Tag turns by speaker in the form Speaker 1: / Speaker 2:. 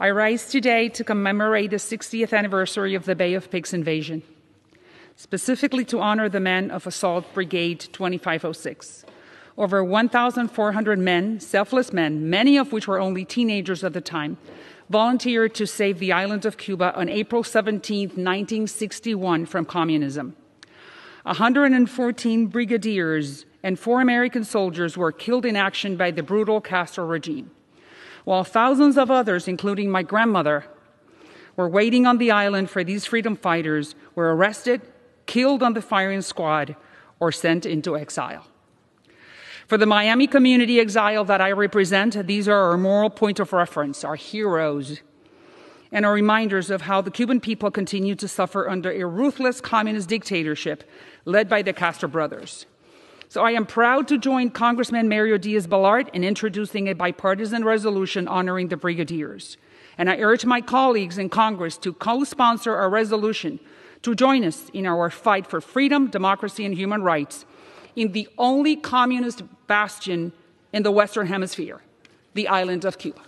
Speaker 1: I rise today to commemorate the 60th anniversary of the Bay of Pigs invasion, specifically to honor the men of Assault Brigade 2506. Over 1,400 men, selfless men, many of which were only teenagers at the time, volunteered to save the island of Cuba on April 17, 1961, from communism. 114 brigadiers and four American soldiers were killed in action by the brutal Castro regime while thousands of others, including my grandmother, were waiting on the island for these freedom fighters, were arrested, killed on the firing squad, or sent into exile. For the Miami community exile that I represent, these are our moral point of reference, our heroes, and our reminders of how the Cuban people continue to suffer under a ruthless communist dictatorship led by the Castro brothers. So I am proud to join Congressman Mario Diaz Balart in introducing a bipartisan resolution honoring the brigadiers. And I urge my colleagues in Congress to co sponsor our resolution to join us in our fight for freedom, democracy, and human rights in the only communist bastion in the Western Hemisphere, the island of Cuba.